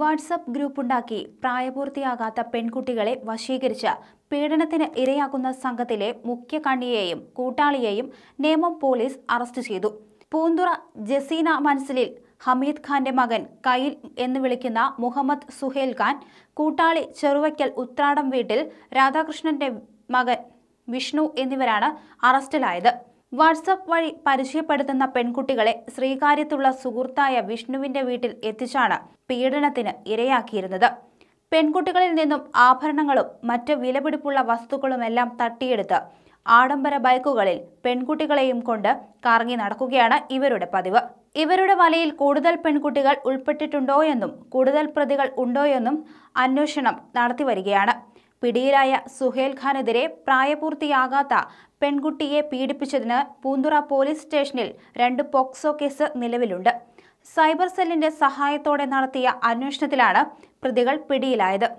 WhatsApp ഗ്രൂപ്പുണ്ടാക്കി പ്രായപൂർത്തിയാകാത്ത പെൺകുട്ടികളെ വശീകരിച്ച് പീഡനത്തിന് ഇരയാക്കുന്ന സംഘത്തിലെ മുഖ്യ കണ്ണിയെയും കൂട്ടാളിയെയും നേമം പോലീസ് അറസ്റ്റ് ചെയ്തു പൂന്തുറ ജസീന മൻസിലിൽ ഹമീദ് ഖാന്റെ മകൻ കൈൽ എന്ന് വിളിക്കുന്ന മുഹമ്മദ് സുഹേൽ ഖാൻ കൂട്ടാളി ചെറുവയ്ക്കൽ ഉത്രാടം വീട്ടിൽ രാധാകൃഷ്ണന്റെ മകൻ വിഷ്ണു എന്നിവരാണ് അറസ്റ്റിലായത് വാട്സപ്പ് വഴി പരിചയപ്പെടുത്തുന്ന പെൺകുട്ടികളെ ശ്രീകാര്യത്തുള്ള സുഹൃത്തായ വിഷ്ണുവിന്റെ വീട്ടിൽ എത്തിച്ചാണ് പീഡനത്തിന് ഇരയാക്കിയിരുന്നത് പെൺകുട്ടികളിൽ നിന്നും ആഭരണങ്ങളും മറ്റ് വിലപിടിപ്പുള്ള വസ്തുക്കളുമെല്ലാം തട്ടിയെടുത്ത് ആഡംബര ബൈക്കുകളിൽ പെൺകുട്ടികളെയും കൊണ്ട് കറങ്ങി നടക്കുകയാണ് ഇവരുടെ പതിവ് ഇവരുടെ വലയിൽ കൂടുതൽ പെൺകുട്ടികൾ ഉൾപ്പെട്ടിട്ടുണ്ടോയെന്നും കൂടുതൽ പ്രതികൾ ഉണ്ടോയെന്നും അന്വേഷണം നടത്തിവരികയാണ് പിടിയിലായ സുഹേൽ ഖാനെതിരെ പ്രായപൂർത്തിയാകാത്ത പെൺകുട്ടിയെ പീഡിപ്പിച്ചതിന് പൂന്തുറ പോലീസ് സ്റ്റേഷനിൽ രണ്ട് പോക്സോ കേസ് നിലവിലുണ്ട് സൈബർ സെല്ലിന്റെ സഹായത്തോടെ നടത്തിയ അന്വേഷണത്തിലാണ് പ്രതികൾ പിടിയിലായത്